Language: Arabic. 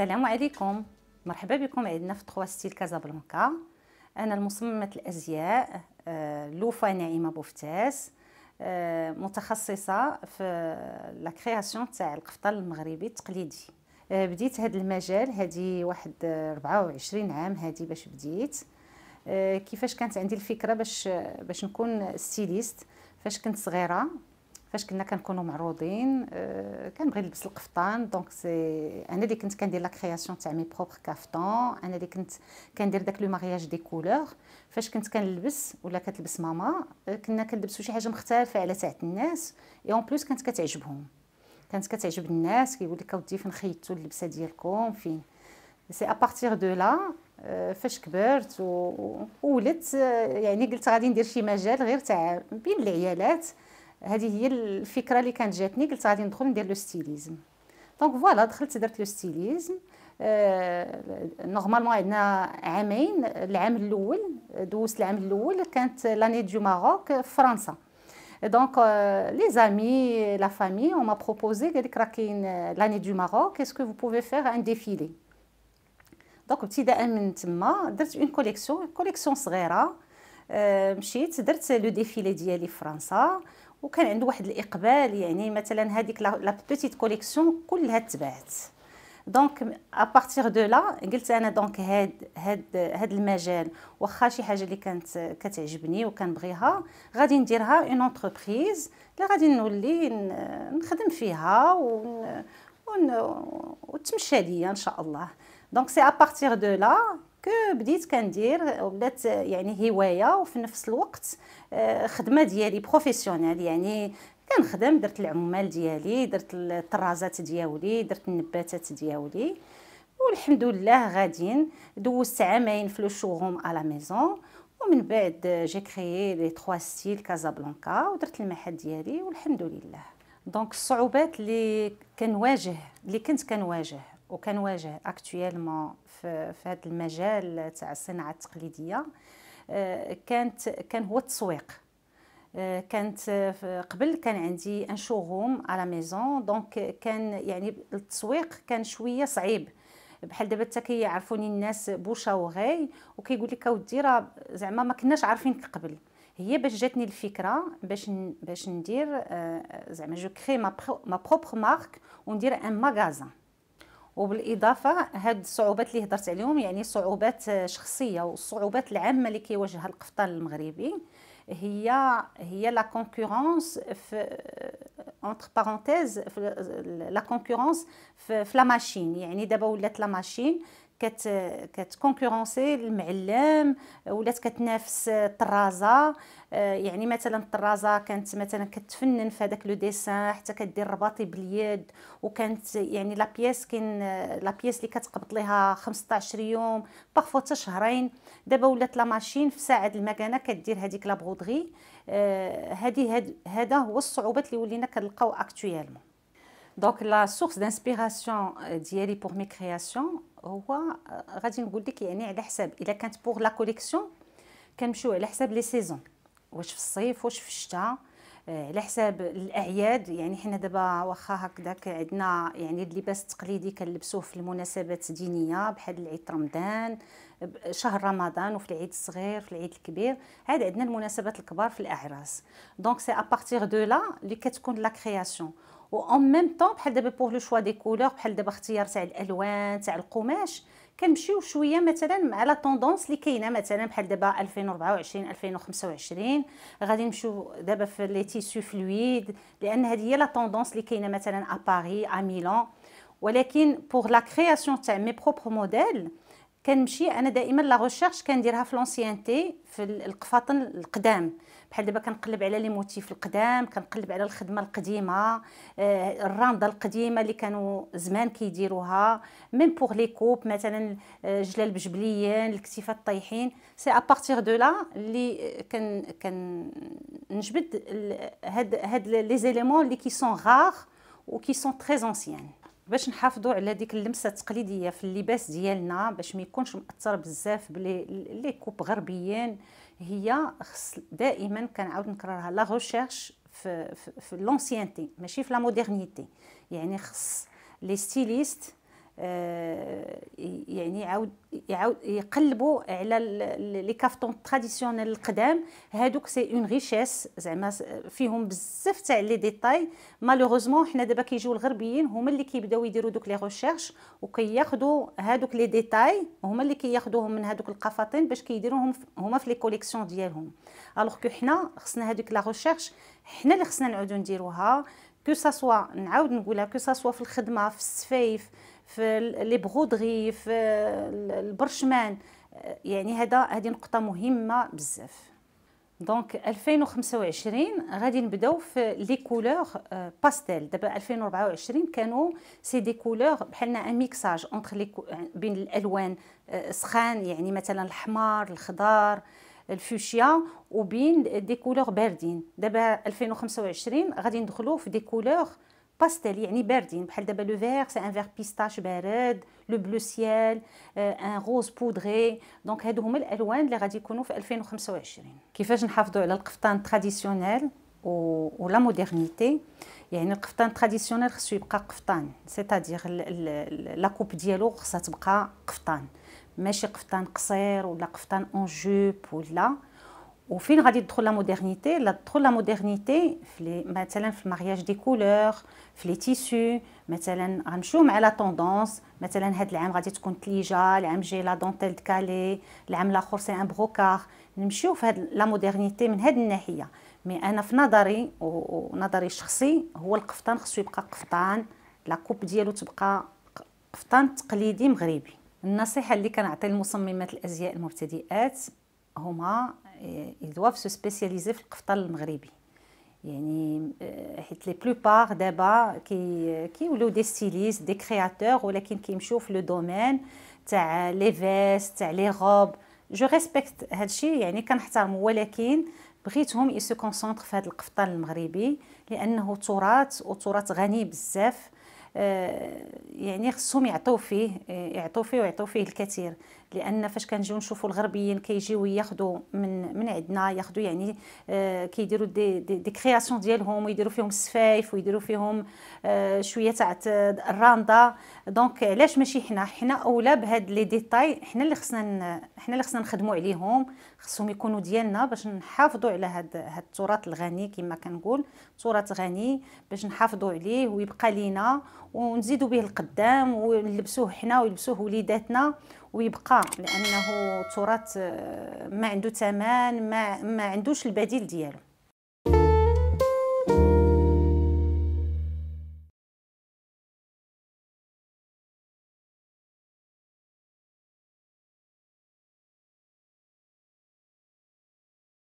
السلام عليكم مرحبا بكم عندنا في 3 ستيل كازابلانكا انا المصممه الازياء آه، لوفا نعيمه بوفتاس آه، متخصصه في لا كرياسيون تاع القفطان المغربي التقليدي آه، بديت هذا المجال هذه واحد 24 عام هذه باش بديت كيفاش كانت عندي الفكره باش باش نكون ستيليست فاش كنت صغيره فاش كنا كنكونوا معروضين آه، كنبغي نلبس القفطان دونك سي انا اللي كنت كندير لا كرياسيون تاع مي بروبر كافطون انا اللي كنت كندير داك لو مارياج دي كولور فاش كنت كنلبس ولا كتلبس ماما آه، كنا كنلبسو شي حاجه مختلفه على تاع الناس اي اون بلوس كانت كتعجبهم كانت كتعجب الناس كيقول لك اودي فين خيطتوا اللبسه ديالكم فين سي بارتير دو لا فاش كبرت وولدت آه، يعني قلت غادي ندير شي مجال غير تاع بين العيالات هذه هي الفكره اللي كانت جاتني قلت غادي ندخل ندير لو ستيليزم دونك فوالا دخلت درت لو ستيليزم نورمالمون آه، عندنا عامين العام الاول دوزت العام الاول كانت لاني دو ماروك في فرنسا دونك لي زامي لا فامي اون ما بروبوزي قال لك راه كاين لاني دو ماروك اسكو فو بوفي فيغ ان ديفيلي دونك ابتداء من تما درت اون كوليكسيون كوليكسيون صغيره آه، مشيت درت لو ديفيلي ديالي في فرنسا وكان عنده واحد الاقبال يعني مثلا هذيك لا بوتيت كوليكسيون كلها تباعت دونك بارتير دو لا قلت انا دونك هاد هاد هاد المجال واخا شي حاجه اللي كانت كتعجبني وكنبغيها غادي نديرها اون انتربريز اللي غادي نولي نخدم فيها ون ون وتمشى ليا ان شاء الله دونك سي بارتير دو لا كو بديت كندير ولات يعني هوايه وفي نفس الوقت آه، خدمه ديالي بروفيسيونيل يعني كنخدم درت العمال ديالي درت الطرازات ديالي درت النباتات ديالي والحمد لله غاديين دوزت عامين في لو شوغوم على ميزون ومن بعد جي كريي لي تخوا ستيل كازابلانكا ودرت المحل ديالي والحمد لله دونك الصعوبات اللي كنواجه اللي كنت كنواجه وكنواجه اكطويلمون في, في هذا المجال تاع الصناعه التقليديه آه، كانت كان هو التسويق آه، كانت آه، قبل كان عندي ان شوغوم على ميزون دونك كان يعني التسويق كان شويه صعيب بحال دابا حتى كيعرفوني الناس بوشا وغاي وكيقول لك اودي راه زعما ما كناش عارفينك قبل هي باش جاتني الفكره باش باش ندير زعما جو كري ما بروبر مارك وندير ان ماغازان وبالاضافه هاد الصعوبات اللي هضرت عليهم يعني صعوبات شخصيه والصعوبات العامه اللي كيواجهها القفطان المغربي هي هي لا كونكورونس في اونتر بارونتيز لا كونكورونس في, في لا ماشين يعني دابا ولات لا ماشين كت كتكونكورونسي المعلم ولات كتنافس الطرازه آه، يعني مثلا الطرازه كانت مثلا كتفنن في هذاك لو ديسان حتى كدير الرباطي باليد وكانت يعني لا بياس كاين آه، لا بياس اللي كتقبط ليها 15 يوم بارفو حتى شهرين دابا ولات لا ماشين في ساعه المكانه كدير هذيك لا بغودغي هذه هذا هو الصعوبات اللي ولينا كنلقاو اكطويالمون Donc la source d'inspiration euh, d'Yeli pour mes créations, هو غادي نقول لك يعني على حساب الا كانت بوغ لا كوليكسيون كنمشيو على حساب لي سيزون واش في الصيف واش في الشتاء آه، على حساب الاعياد يعني حنا دابا واخا هكذاك عندنا يعني اللباس التقليدي كنلبسوه في المناسبات الدينيه بحال العيد رمضان شهر رمضان وفي العيد الصغير في العيد الكبير عاد عندنا المناسبات الكبار في الاعراس دونك سي ا بارتير دو لا اللي كتكون لا كرياسيون اون ميم طون بحال دابا بوغ لو شوا دي كولور بحال دابا اختيار تاع الالوان تاع القماش كنمشيو شويه مثلا مع لا طوندونس اللي كاينه مثلا بحال دابا 2024 2025 غادي نمشيو دابا في لي تيسو فلويد لان هذه هي لا طوندونس اللي كاينه مثلا ا باري ا ميلان ولكن بوغ لا كرياسيون تاع مي بروبر موديل كنمشي انا دائما لا ريشيرش كنديرها في لونسيانتي في القفاطن القدام بحال دابا كنقلب على لي موتيف القدام كنقلب على الخدمه القديمه آه الرانده القديمه اللي كانوا زمان كيديروها ميم بوغ لي كوب مثلا آه، جلال بجبليين الكتيفات طايحين سي بارتير دو لا اللي كن كنجبد هاد هاد لي زيليمون اللي كي سون غار وكي سون تري انسيان باش نحافظوا على ديك اللمسه التقليديه في اللباس ديالنا باش ما يكونش مؤثر بزاف بلي لي كوب غربيين هي خص دائما كنعاود نكررها لا ريشيرش في في, في لونسيانتي ماشي في لا مودرنيتي يعني خص لي ستيليست آه، يعني يعاود يعاود يقلبوا على لي كافتون تراديسيونيل القدام هادوك سي اون ريشيس زعما فيهم بزاف تاع لي ديتاي مالوغوزمون حنا دابا كيجيو الغربيين هما اللي كيبداو يديروا دوك لي ريشيرش وكياخذوا هادوك لي ديتاي هما اللي كياخذوهم من هادوك القفاطين باش كيديروهم هما في لي كوليكسيون ديالهم الوغ كو حنا خصنا هادوك لا ريشيرش حنا اللي خصنا نعاودو نديروها كو ساسوا نعاود نقولها كو ساسوا في الخدمه في السفايف في لي بغودغي في البرشمان آه، يعني هذا هذه نقطه مهمه بزاف دونك 2025 غادي نبداو في لي كولور باستيل آه، دابا 2024 كانوا سي دي كولور بحالنا ان ميكساج اونتر لي بين الالوان آه، سخان يعني مثلا الحمار الخضار الفوشيا وبين دي كولور باردين دابا 2025 غادي ندخلو في دي كولور باستيل يعني باردين بحال دابا لو فيغ سي ان فيغ بيستاش بارد لو بلو سيال ان غوز بودغي دونك هادو هما الالوان اللي غادي يكونوا في 2025 كيفاش نحافظوا على القفطان تراديسيونيل ولا مودرنيتي يعني القفطان تراديسيونيل خصو يبقى قفطان سيتادير لا كوب ديالو خصها تبقى قفطان ماشي قفطان قصير ولا قفطان اون جوب ولا وفين غادي تدخل لا مودرنيتي لا تدخل لا مودرنيتي في مثلا في المارياج دي كولور في لي تيسو مثلا غنمشيو مع لا طوندونس مثلا هاد العام غادي تكون تليجه العام جاي لا دونتيل دكالي العام الاخر سي ان بروكار نمشيو في هاد لا مودرنيتي من هاد الناحيه مي انا في نظري ونظري الشخصي هو القفطان خصو يبقى قفطان لا كوب ديالو تبقى قفطان تقليدي مغربي النصيحه اللي كنعطي لمصممات الازياء المبتدئات هما Euh, ils doivent سبيسياليزي في القفطان المغربي يعني euh, حيت لي بار دابا كي كيولوا دي ستيليست دي كرياتور ولكن كيمشيو في لو دومين تاع لي فيس تاع لي روب جو ريسبكت هادشي يعني كنحترمه ولكن بغيتهم سو كونسونطر في هذا القفطان المغربي لانه تراث وتراث غني بزاف euh، يعني خصهم يعطيو فيه يعطيو فيه ويعطيو فيه الكثير لان فاش كنجيو نشوفوا الغربيين كيجيو ياخذوا من من عندنا ياخذوا يعني آه، كيديروا دي دي, دي كرياسيون ديالهم ويديروا فيهم السفايف ويديروا فيهم آه، شويه تاع الراندا دونك علاش ماشي حنا حنا اولى بهاد لي ديتاي حنا اللي خصنا حنا اللي خصنا نخدموا عليهم خصهم يكونوا ديالنا باش نحافظوا على هاد هاد التراث الغني كما كنقول تراث غني باش نحافظوا عليه ويبقى لينا ونزيدوا به القدام ونلبسوه حنا ويلبسوه وليداتنا ويبقى لانه التراث آه، ما عنده ثمن ما ما عندوش البديل ديالو